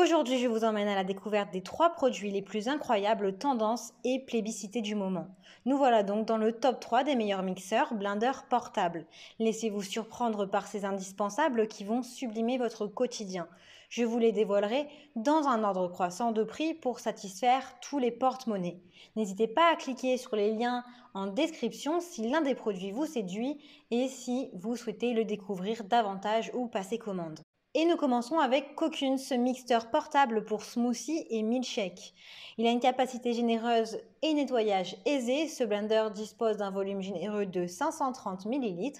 Aujourd'hui, je vous emmène à la découverte des trois produits les plus incroyables, tendances et plébiscités du moment. Nous voilà donc dans le top 3 des meilleurs mixeurs blindeurs, portables. Laissez-vous surprendre par ces indispensables qui vont sublimer votre quotidien. Je vous les dévoilerai dans un ordre croissant de prix pour satisfaire tous les porte-monnaies. N'hésitez pas à cliquer sur les liens en description si l'un des produits vous séduit et si vous souhaitez le découvrir davantage ou passer commande. Et nous commençons avec Cocoon, ce mixteur portable pour smoothie et milkshake. Il a une capacité généreuse et nettoyage aisé. Ce blender dispose d'un volume généreux de 530 ml.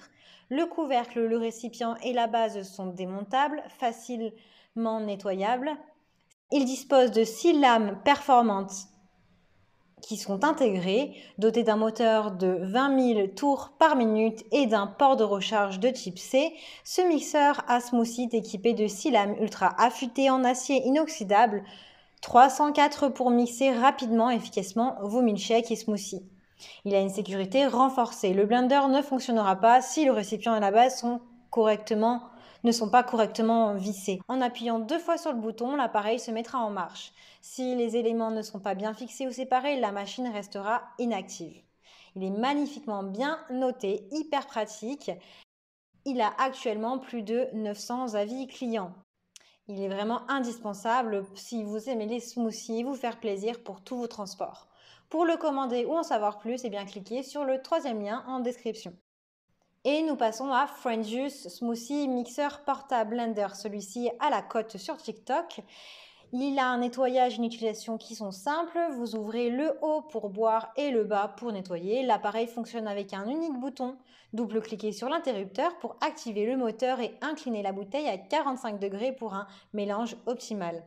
Le couvercle, le récipient et la base sont démontables, facilement nettoyables. Il dispose de 6 lames performantes qui sont intégrés, dotés d'un moteur de 20 000 tours par minute et d'un port de recharge de type C. Ce mixeur à smoothie est équipé de 6 lames ultra affûtées en acier inoxydable, 304 pour mixer rapidement et efficacement vos milkshakes et smoothies. Il a une sécurité renforcée. Le blender ne fonctionnera pas si le récipient et la base sont correctement ne sont pas correctement vissés. En appuyant deux fois sur le bouton, l'appareil se mettra en marche. Si les éléments ne sont pas bien fixés ou séparés, la machine restera inactive. Il est magnifiquement bien noté, hyper pratique. Il a actuellement plus de 900 avis clients. Il est vraiment indispensable si vous aimez les smoothies, vous faire plaisir pour tous vos transports. Pour le commander ou en savoir plus, eh bien, cliquez sur le troisième lien en description. Et nous passons à French Juice Smoothie Mixer Portable Blender. Celui-ci à la cote sur TikTok. Il a un nettoyage et une utilisation qui sont simples. Vous ouvrez le haut pour boire et le bas pour nettoyer. L'appareil fonctionne avec un unique bouton. Double-cliquez sur l'interrupteur pour activer le moteur et incliner la bouteille à 45 degrés pour un mélange optimal.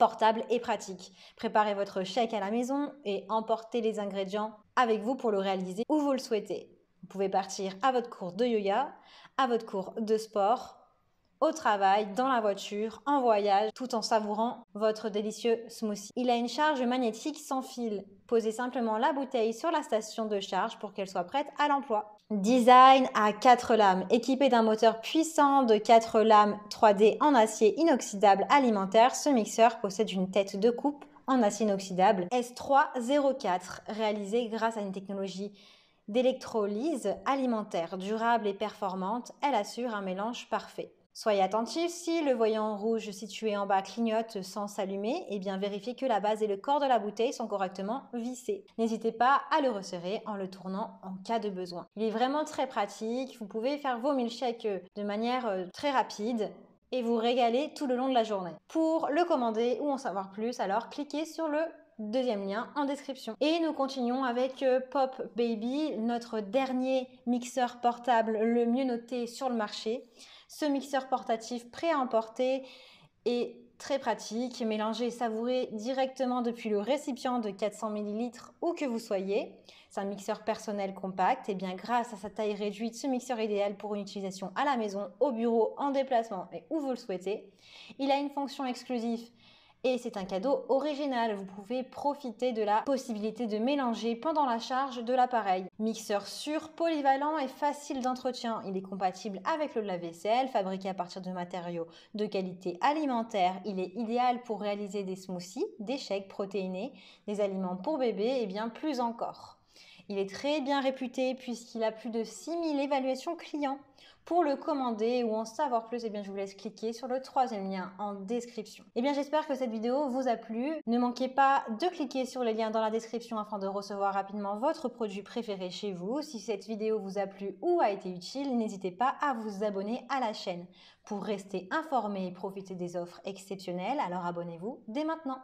Portable et pratique. Préparez votre chèque à la maison et emportez les ingrédients avec vous pour le réaliser où vous le souhaitez. Vous pouvez partir à votre cours de yoga, à votre cours de sport, au travail, dans la voiture, en voyage, tout en savourant votre délicieux smoothie. Il a une charge magnétique sans fil. Posez simplement la bouteille sur la station de charge pour qu'elle soit prête à l'emploi. Design à 4 lames, équipé d'un moteur puissant de 4 lames 3D en acier inoxydable alimentaire, ce mixeur possède une tête de coupe en acier inoxydable S304, réalisée grâce à une technologie d'électrolyse alimentaire durable et performante, elle assure un mélange parfait. Soyez attentif, si le voyant rouge situé en bas clignote sans s'allumer, et eh bien vérifiez que la base et le corps de la bouteille sont correctement vissés. N'hésitez pas à le resserrer en le tournant en cas de besoin. Il est vraiment très pratique, vous pouvez faire vos milkshakes euh, de manière euh, très rapide et vous régaler tout le long de la journée. Pour le commander ou en savoir plus, alors cliquez sur le deuxième lien en description. Et nous continuons avec euh, Pop Baby, notre dernier mixeur portable le mieux noté sur le marché. Ce mixeur portatif prêt à emporter est très pratique, mélangé et savouré directement depuis le récipient de 400 ml où que vous soyez. C'est un mixeur personnel compact et bien grâce à sa taille réduite, ce mixeur est idéal pour une utilisation à la maison, au bureau, en déplacement et où vous le souhaitez. Il a une fonction exclusive et c'est un cadeau original. Vous pouvez profiter de la possibilité de mélanger pendant la charge de l'appareil. Mixeur sûr, polyvalent et facile d'entretien. Il est compatible avec le lave-vaisselle, fabriqué à partir de matériaux de qualité alimentaire. Il est idéal pour réaliser des smoothies, des shakes protéinés, des aliments pour bébés et bien plus encore. Il est très bien réputé puisqu'il a plus de 6000 évaluations clients. Pour le commander ou en savoir plus, eh bien, je vous laisse cliquer sur le troisième lien en description. Eh bien, j'espère que cette vidéo vous a plu. Ne manquez pas de cliquer sur les liens dans la description afin de recevoir rapidement votre produit préféré chez vous. Si cette vidéo vous a plu ou a été utile, n'hésitez pas à vous abonner à la chaîne. Pour rester informé et profiter des offres exceptionnelles, alors abonnez-vous dès maintenant.